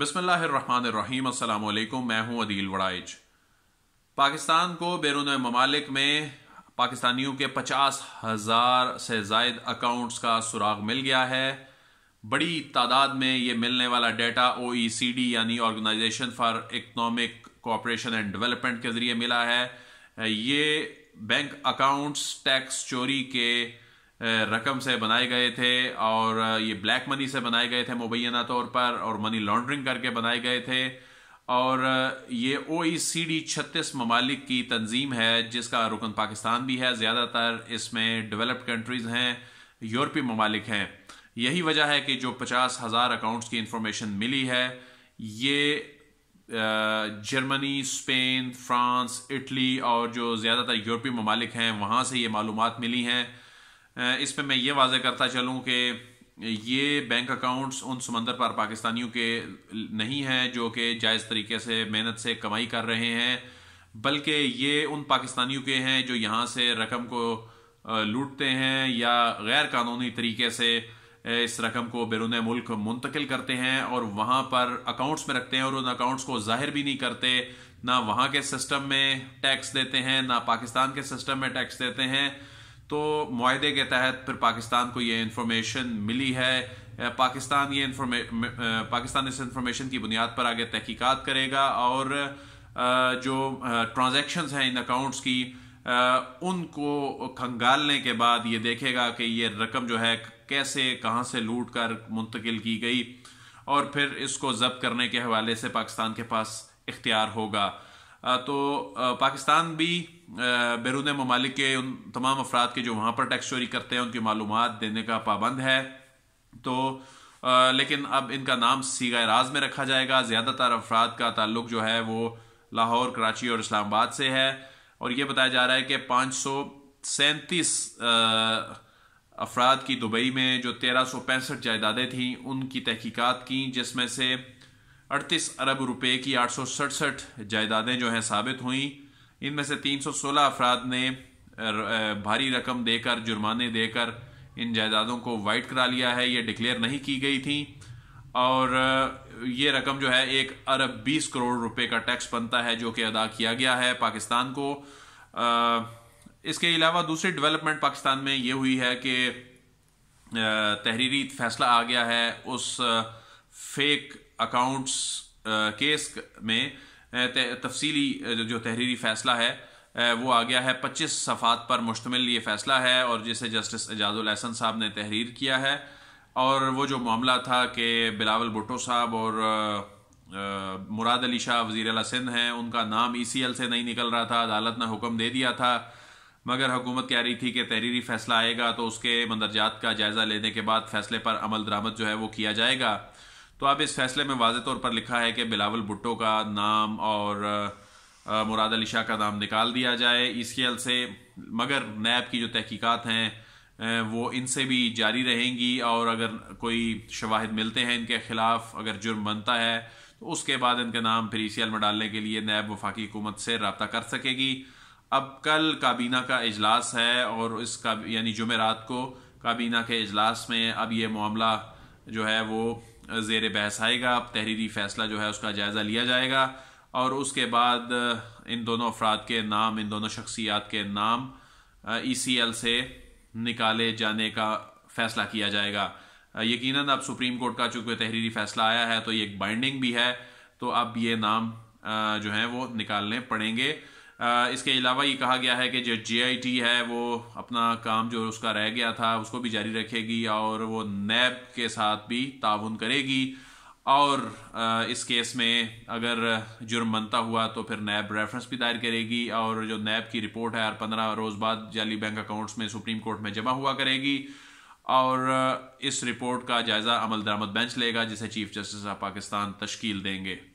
बसमीम अल्लाम मैं हूं अदील वड़ाइज पाकिस्तान को बैरून ममालिक में पाकिस्तानियों के पचास हज़ार से जायद अकाउंट्स का सुराग मिल गया है बड़ी तादाद में ये मिलने वाला डेटा ओ e यानी organisation for economic cooperation and development के ज़रिए मिला है ये बैंक अकाउंट्स टैक्स चोरी के रकम से बनाए गए थे और ये ब्लैक मनी से बनाए गए थे मुबैना तौर पर और मनी लॉन्ड्रिंग करके बनाए गए थे और ये ओ ई सी डी छत्तीस ममालिक की तंजीम है जिसका रुकन पाकिस्तान भी है ज़्यादातर इसमें डेवलप्ड कंट्रीज़ हैं यूरोपीय ममालिक हैं यही वजह है कि जो पचास हज़ार अकाउंट्स की इंफॉर्मेशन मिली है ये जर्मनी स्पेन फ्रांस इटली और जो ज़्यादातर यूरोपीय ममालिक हैं वहाँ से ये मालूम मिली हैं इस पर मैं ये वाजे करता चलूँ कि ये बैंक अकाउंट्स उन समंदर पर पाकिस्तानियों के नहीं हैं जो कि जायज़ तरीके से मेहनत से कमाई कर रहे हैं बल्कि ये उन पाकिस्तानियों के हैं जो यहाँ से रकम को लूटते हैं या गैर कानूनी तरीके से इस रकम को बैरून मुल्क मुंतकिल करते हैं और वहाँ पर अकाउंट्स में रखते हैं और उन अकाउंट्स को ज़ाहिर भी नहीं करते ना वहाँ के सिस्टम में टैक्स देते हैं ना पाकिस्तान के सिस्टम में टैक्स देते हैं तो माहे के तहत फिर पाकिस्तान को ये इन्फॉर्मेशन मिली है पाकिस्तान ये इन्फॉर्मे पाकिस्तान इस इन्फॉर्मेशन की बुनियाद पर आगे तहकीकात करेगा और जो ट्रांज़ेक्शन हैं इन अकाउंट्स की उनको खंगालने के बाद ये देखेगा कि ये रकम जो है कैसे कहाँ से लूट कर मुंतकिल की गई और फिर इसको जब्त करने के हवाले से पाकिस्तान के पास इख्तियार होगा तो पाकिस्तान भी बैरून ममालिक के उन तमाम अफराद के जो वहाँ पर टैक्स चोरी करते हैं उनकी मालूम देने का पाबंद है तो लेकिन अब इनका नाम सीगा राज में रखा जाएगा ज़्यादातर अफराद का ताल्लुक जो है वो लाहौर कराची और इस्लामाबाद से है और ये बताया जा रहा है कि पाँच सौ सैंतीस अफराद की दुबई में जो तेरह सौ पैंसठ जायदादें थीं उनकी तहकीकत की जिसमें से अड़तीस अरब रुपए की आठ सौ सड़सठ जायदादें जो हैं साबित हुई इनमें से तीन सौ सोलह अफराद ने भारी रकम देकर जुर्माने देकर इन जायदादों को वाइट करा लिया है ये डिक्लेयर नहीं की गई थी और ये रकम जो है एक अरब बीस करोड़ रुपए का टैक्स बनता है जो कि अदा किया गया है पाकिस्तान को इसके अलावा दूसरी डेवलपमेंट पाकिस्तान में ये हुई है कि तहरीरी फैसला आ गया है उस फेक अकाउंट्स केस uh, में uh, तफसीली uh, जो तहरीरी फ़ैसला है वो आ गया है पच्चीस सफ़ात पर मुश्तमिल ये फ़ैसला है और जिसे जस्टिस एजाज़ुल एहसन साहब ने तहरीर किया है और वो जो मामला था कि बिलावल भुट्टो साहब और मुराद अली शाह वजीर अला सिंध हैं उनका नाम ई सी एल से नहीं निकल रहा था अदालत ने हुक्म दे दिया था मगर हुकूमत कह रही थी कि तहरीरी फ़ैसला आएगा तो उसके मंदरजात का जायज़ा लेने के बाद फ़ैसले पर अमल दरामद जो है वो किया जाएगा तो अब इस फैसले में वाज तौर पर लिखा है कि बिलावल भुट्टो का नाम और मुराद अली शाह का नाम निकाल दिया जाए इस से मगर नैब की जो तहकीकात हैं वो इनसे भी जारी रहेंगी और अगर कोई शवाहद मिलते हैं इनके ख़िलाफ़ अगर जुर्म बनता है तो उसके बाद इनके नाम फिर ई सी एल में डालने के लिए नैब वफाकी हुकूमत से रबता कर सकेगी अब कल काबीना का अजलास है और इस का यानी जुमेरात को काबीना के अजलास में अब ये मामला जो है वो जेर बहस आएगा तहरीरी फैसला जो है उसका जायज़ा लिया जाएगा और उसके बाद इन दोनों अफराद के नाम इन दोनों शख्सियात के नाम ई सी एल से निकाले जाने का फैसला किया जाएगा यकीनन अब सुप्रीम कोर्ट का चूंकि तहरीरी फैसला आया है तो ये एक बाइंडिंग भी है तो अब ये नाम जो है वो निकालने पड़ेंगे इसके अलावा ये कहा गया है कि जो जीआईटी है वो अपना काम जो उसका रह गया था उसको भी जारी रखेगी और वो नैब के साथ भी ताउन करेगी और इस केस में अगर जुर्म बनता हुआ तो फिर नैब रेफरेंस भी दायर करेगी और जो नैब की रिपोर्ट है हर पंद्रह रोज़ बाद जाली बैंक अकाउंट्स में सुप्रीम कोर्ट में जमा हुआ करेगी और इस रिपोर्ट का जायज़ा अमल दरामद बेंच लेगा जिसे चीफ जस्टिस ऑफ पाकिस्तान तश्कील देंगे